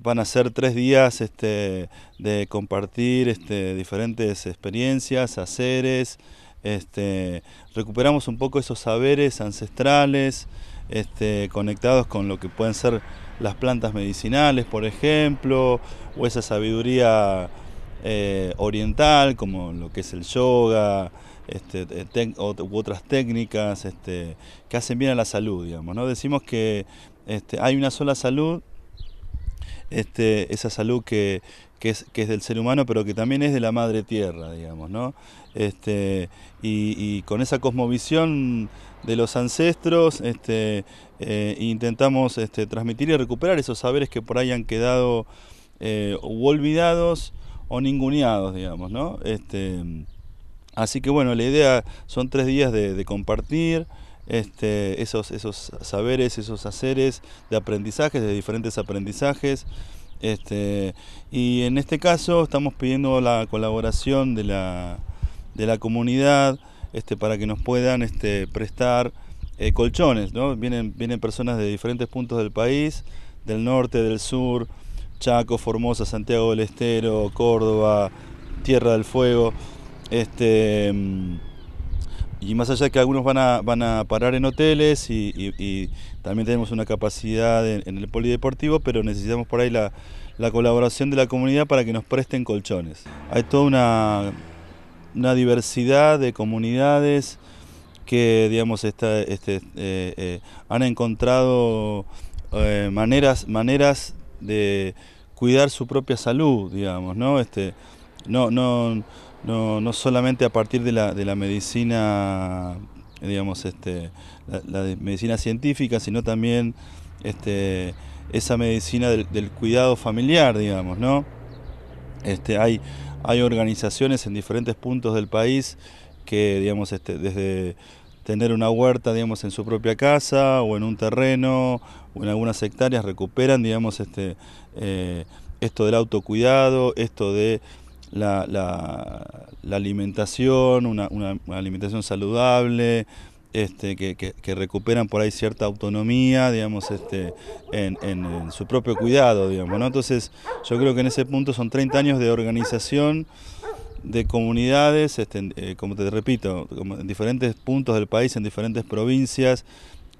van a ser tres días este, de compartir este, diferentes experiencias, haceres, este, recuperamos un poco esos saberes ancestrales, conectados con lo que pueden ser las plantas medicinales, por ejemplo, o esa sabiduría eh, oriental, como lo que es el yoga, eh, u otras técnicas que hacen bien a la salud, digamos. ¿no? Decimos que hay una sola salud este, esa salud que, es, del ser humano, pero que también es de la madre tierra, digamos, ¿no? Este, y, con esa cosmovisión de los ancestros, este, eh, intentamos transmitir y recuperar esos saberes que por ahí han quedado eh, olvidados o ninguneados, digamos, ¿no? así que bueno, la idea son tres días de compartir, este, esos, esos saberes, esos haceres de aprendizajes, de diferentes aprendizajes. Este, y en este caso estamos pidiendo la colaboración de la, de la comunidad este, para que nos puedan prestar eh, colchones. ¿no? Vienen, vienen personas de diferentes puntos del país, del norte, del sur, Chaco, Formosa, Santiago del Estero, Córdoba, Tierra del Fuego. Mm, y más allá de que algunos van a, van a parar en hoteles y, también tenemos una capacidad en, el polideportivo, pero necesitamos por ahí la, colaboración de la comunidad para que nos presten colchones. Hay toda una, una diversidad de comunidades que digamos, este, eh, eh, han encontrado eh, maneras, maneras de cuidar su propia salud, digamos, ¿no? Este, no, no, no, no solamente a partir de la, medicina, digamos, este, la, medicina científica, sino también este, esa medicina del, cuidado familiar, digamos, ¿no? Este, hay, hay organizaciones en diferentes puntos del país que, digamos, este, desde tener una huerta, digamos, en su propia casa o en un terreno o en algunas hectáreas recuperan, digamos, este, eh, esto del autocuidado, esto de la, la, alimentación, una, alimentación saludable, este, que, recuperan por ahí cierta autonomía, digamos, este, en, su propio cuidado, digamos, ¿no? Entonces, yo creo que en ese punto son 30 años de organización de comunidades, este, eh, como te repito, en diferentes puntos del país, en diferentes provincias,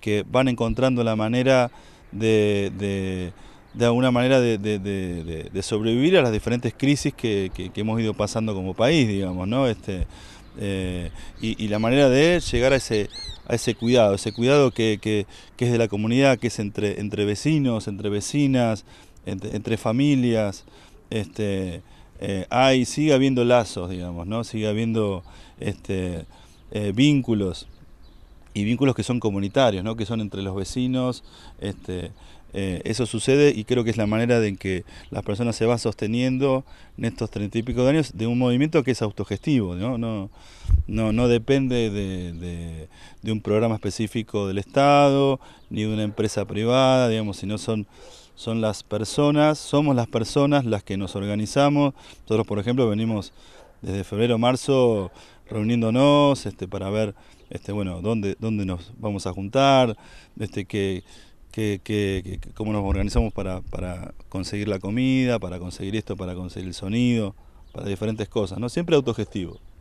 que van encontrando la manera de de alguna manera de, sobrevivir a las diferentes crisis que, hemos ido pasando como país, digamos, ¿no? Este, eh, y, la manera de llegar a ese, a ese cuidado, ese cuidado que, es de la comunidad, que es entre, entre vecinos, entre vecinas, entre, familias, este, eh, sigue habiendo lazos, digamos, ¿no? Sigue habiendo este, eh, vínculos y vínculos que son comunitarios, ¿no? que son entre los vecinos, este, eh, eso sucede y creo que es la manera de que las personas se van sosteniendo en estos treinta y pico de años de un movimiento que es autogestivo, no, no, no, depende de, un programa específico del Estado ni de una empresa privada, digamos, sino son son las personas, somos las personas las que nos organizamos. Nosotros, por ejemplo, venimos desde febrero marzo reuniéndonos este, para ver este, bueno, dónde, dónde nos vamos a juntar, este, que que, cómo nos organizamos para, para, conseguir la comida, para conseguir esto, para conseguir el sonido, para diferentes cosas, ¿no? Siempre autogestivo.